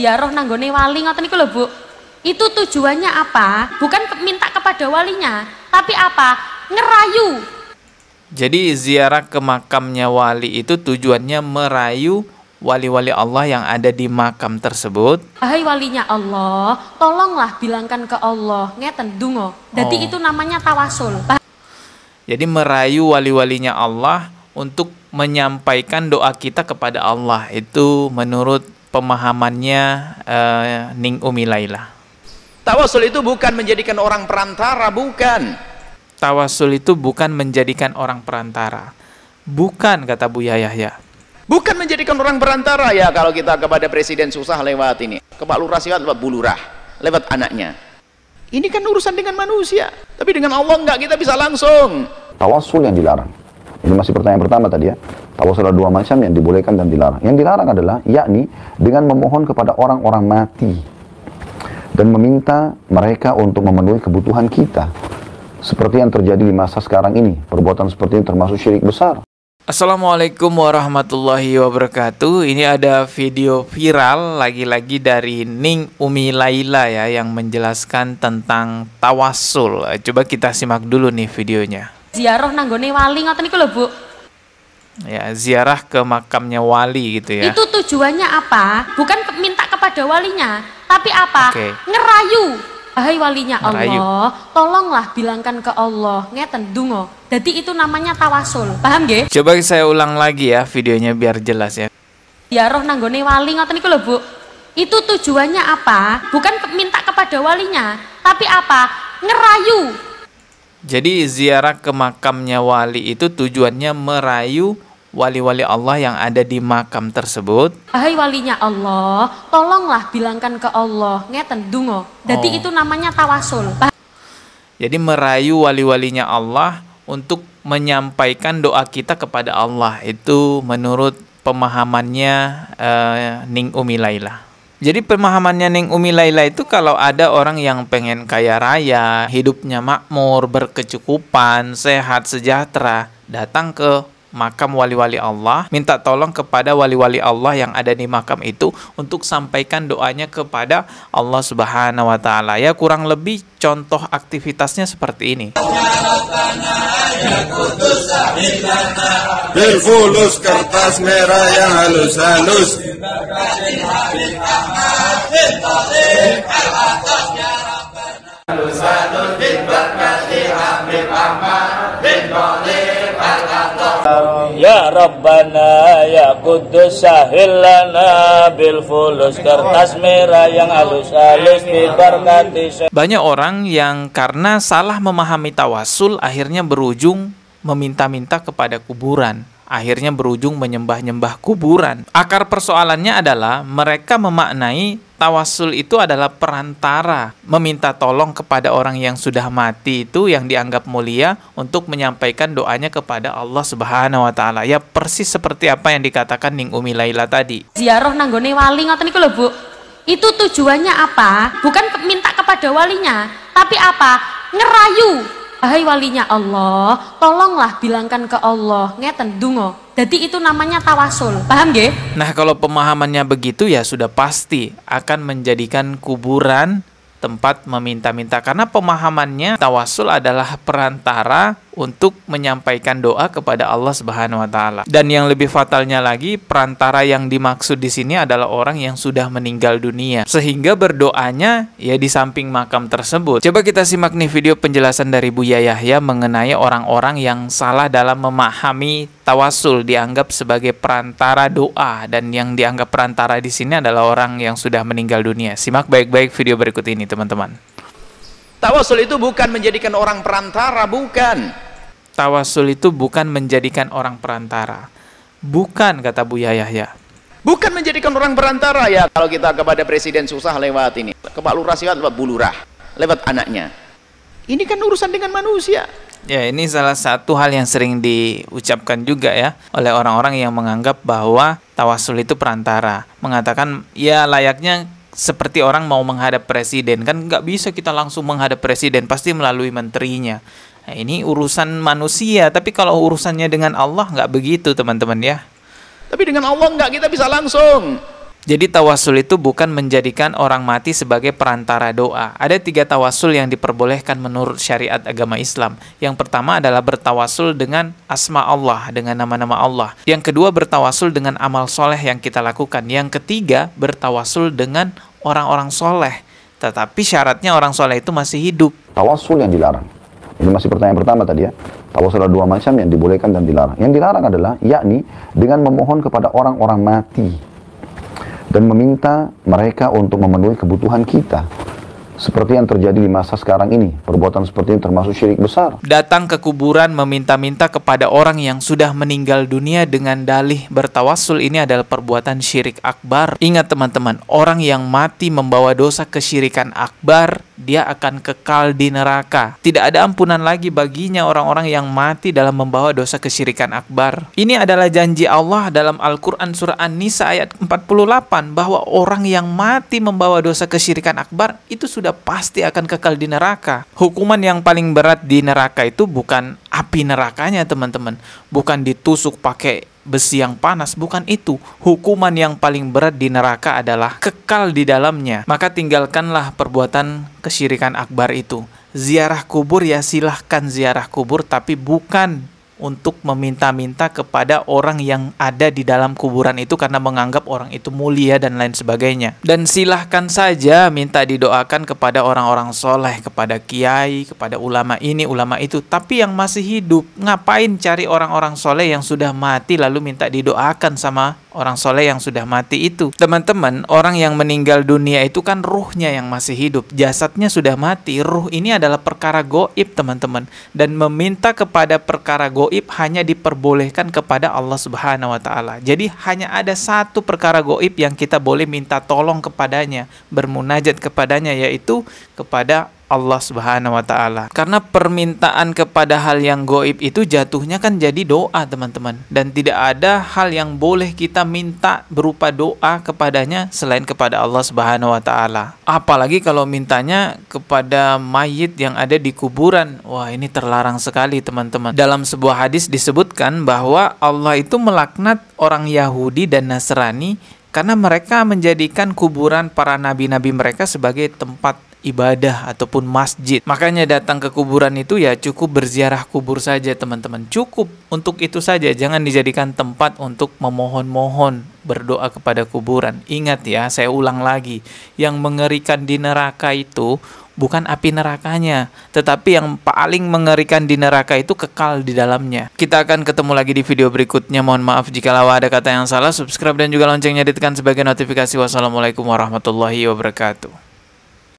ziarah ya, nanggone wali ngoten niku lho Bu. Itu tujuannya apa? Bukan minta kepada walinya, tapi apa? Ngerayu. Jadi ziarah ke makamnya wali itu tujuannya merayu wali-wali Allah yang ada di makam tersebut. Hai walinya Allah, tolonglah bilangkan ke Allah, ngeten dungo. Jadi oh. itu namanya tawasul. Jadi merayu wali-walinya Allah untuk menyampaikan doa kita kepada Allah itu menurut pemahamannya uh, Ning Umi Laila. Tawasul itu bukan menjadikan orang perantara, bukan. Tawasul itu bukan menjadikan orang perantara. Bukan kata Buya Yahya. Bukan menjadikan orang perantara ya kalau kita kepada presiden susah lewat ini. Ke Pak Lurah lewat Pak Bulurah, lewat anaknya. Ini kan urusan dengan manusia, tapi dengan Allah enggak kita bisa langsung. Tawasul yang dilarang. Ini masih pertanyaan pertama tadi ya. Tawasul ada dua macam yang dibolehkan dan dilarang. Yang dilarang adalah yakni dengan memohon kepada orang-orang mati dan meminta mereka untuk memenuhi kebutuhan kita. Seperti yang terjadi di masa sekarang ini, perbuatan seperti ini termasuk syirik besar. Assalamualaikum warahmatullahi wabarakatuh. Ini ada video viral lagi-lagi dari Ning Umi Laila ya yang menjelaskan tentang tawasul. Coba kita simak dulu nih videonya ziarah nanggone wali ngoten niku lho Bu. Ya, ziarah ke makamnya wali gitu ya. Itu tujuannya apa? Bukan minta kepada walinya, tapi apa? Okay. Ngerayu. Hai walinya Ngerayu. Allah, tolonglah bilangkan ke Allah, ngeten dungo. Jadi itu namanya tawasul. Paham nggih? Coba saya ulang lagi ya videonya biar jelas ya. Ziarah nanggone wali ngoten niku lho Bu. Itu tujuannya apa? Bukan minta kepada walinya, tapi apa? Ngerayu jadi ziarah ke makamnya wali itu tujuannya merayu wali-wali Allah yang ada di makam tersebut. Hai walinya Allah, tolonglah bilangkan ke Allah, ngeten dungo. Jadi oh. itu namanya tawasul. Jadi merayu wali-walinya Allah untuk menyampaikan doa kita kepada Allah itu menurut pemahamannya uh, Ning Umi Laila. Jadi pemahamannya Neng Umi Laila itu kalau ada orang yang pengen kaya raya, hidupnya makmur, berkecukupan, sehat, sejahtera, datang ke makam wali-wali Allah, minta tolong kepada wali-wali Allah yang ada di makam itu untuk sampaikan doanya kepada Allah Subhanahu wa taala. Ya kurang lebih contoh aktivitasnya seperti ini ya Rabbana Ya ya Kudus Sahilana bil fulus kertas merah yang halus-halus diberkati Banyak orang yang karena salah memahami tawasul akhirnya berujung meminta-minta kepada kuburan akhirnya berujung menyembah-nyembah kuburan. Akar persoalannya adalah mereka memaknai tawasul itu adalah perantara meminta tolong kepada orang yang sudah mati itu yang dianggap mulia untuk menyampaikan doanya kepada Allah Subhanahu wa taala. Ya persis seperti apa yang dikatakan Ning Umi Laila tadi. Ziarah nanggone wali ngoten niku Bu. Itu tujuannya apa? Bukan minta kepada walinya, tapi apa? Ngerayu Hai walinya Allah, tolonglah bilangkan ke Allah, ngeten dungo. Jadi itu namanya tawasul, paham gak? Nah kalau pemahamannya begitu ya sudah pasti akan menjadikan kuburan tempat meminta-minta karena pemahamannya tawasul adalah perantara untuk menyampaikan doa kepada Allah Subhanahu wa taala. Dan yang lebih fatalnya lagi, perantara yang dimaksud di sini adalah orang yang sudah meninggal dunia sehingga berdoanya ya di samping makam tersebut. Coba kita simak nih video penjelasan dari Buya Yahya mengenai orang-orang yang salah dalam memahami tawasul dianggap sebagai perantara doa dan yang dianggap perantara di sini adalah orang yang sudah meninggal dunia. Simak baik-baik video berikut ini, teman-teman. Tawasul itu bukan menjadikan orang perantara, bukan tawasul itu bukan menjadikan orang perantara. Bukan, kata Buya Yahya. Bukan menjadikan orang perantara ya kalau kita kepada presiden susah lewat ini. Ke Pak Lurah lewat Bulurah, lewat anaknya. Ini kan urusan dengan manusia. Ya, ini salah satu hal yang sering diucapkan juga ya oleh orang-orang yang menganggap bahwa tawasul itu perantara. Mengatakan ya layaknya seperti orang mau menghadap presiden kan nggak bisa kita langsung menghadap presiden pasti melalui menterinya Nah, ini urusan manusia, tapi kalau urusannya dengan Allah nggak begitu teman-teman ya. Tapi dengan Allah nggak kita bisa langsung. Jadi tawasul itu bukan menjadikan orang mati sebagai perantara doa. Ada tiga tawasul yang diperbolehkan menurut syariat agama Islam. Yang pertama adalah bertawasul dengan asma Allah, dengan nama-nama Allah. Yang kedua bertawasul dengan amal soleh yang kita lakukan. Yang ketiga bertawasul dengan orang-orang soleh. Tetapi syaratnya orang soleh itu masih hidup. Tawasul yang dilarang ini masih pertanyaan pertama tadi ya. Tawasul ada dua macam yang dibolehkan dan dilarang. Yang dilarang adalah yakni dengan memohon kepada orang-orang mati dan meminta mereka untuk memenuhi kebutuhan kita. Seperti yang terjadi di masa sekarang ini, perbuatan seperti ini termasuk syirik besar. Datang ke kuburan meminta-minta kepada orang yang sudah meninggal dunia dengan dalih bertawasul ini adalah perbuatan syirik akbar. Ingat teman-teman, orang yang mati membawa dosa kesyirikan akbar dia akan kekal di neraka. Tidak ada ampunan lagi baginya orang-orang yang mati dalam membawa dosa kesyirikan akbar. Ini adalah janji Allah dalam Al-Quran Surah An-Nisa ayat 48 bahwa orang yang mati membawa dosa kesyirikan akbar itu sudah pasti akan kekal di neraka. Hukuman yang paling berat di neraka itu bukan api nerakanya teman-teman. Bukan ditusuk pakai besi yang panas, bukan itu. Hukuman yang paling berat di neraka adalah kekal di dalamnya. Maka tinggalkanlah perbuatan kesyirikan akbar itu. Ziarah kubur ya silahkan ziarah kubur, tapi bukan untuk meminta-minta kepada orang yang ada di dalam kuburan itu karena menganggap orang itu mulia dan lain sebagainya. Dan silahkan saja minta didoakan kepada orang-orang soleh, kepada kiai, kepada ulama ini, ulama itu. Tapi yang masih hidup, ngapain cari orang-orang soleh yang sudah mati lalu minta didoakan sama orang soleh yang sudah mati itu. Teman-teman, orang yang meninggal dunia itu kan ruhnya yang masih hidup, jasadnya sudah mati. Ruh ini adalah perkara goib, teman-teman. Dan meminta kepada perkara goib hanya diperbolehkan kepada Allah Subhanahu wa Ta'ala. Jadi hanya ada satu perkara goib yang kita boleh minta tolong kepadanya, bermunajat kepadanya, yaitu kepada Allah Subhanahu wa taala. Karena permintaan kepada hal yang goib itu jatuhnya kan jadi doa, teman-teman. Dan tidak ada hal yang boleh kita minta berupa doa kepadanya selain kepada Allah Subhanahu wa taala. Apalagi kalau mintanya kepada mayit yang ada di kuburan. Wah, ini terlarang sekali, teman-teman. Dalam sebuah hadis disebutkan bahwa Allah itu melaknat orang Yahudi dan Nasrani karena mereka menjadikan kuburan para nabi-nabi mereka sebagai tempat ibadah ataupun masjid. Makanya datang ke kuburan itu ya cukup berziarah kubur saja teman-teman. Cukup untuk itu saja, jangan dijadikan tempat untuk memohon-mohon berdoa kepada kuburan. Ingat ya, saya ulang lagi, yang mengerikan di neraka itu bukan api nerakanya, tetapi yang paling mengerikan di neraka itu kekal di dalamnya. Kita akan ketemu lagi di video berikutnya. Mohon maaf jika ada kata yang salah. Subscribe dan juga loncengnya ditekan sebagai notifikasi. Wassalamualaikum warahmatullahi wabarakatuh.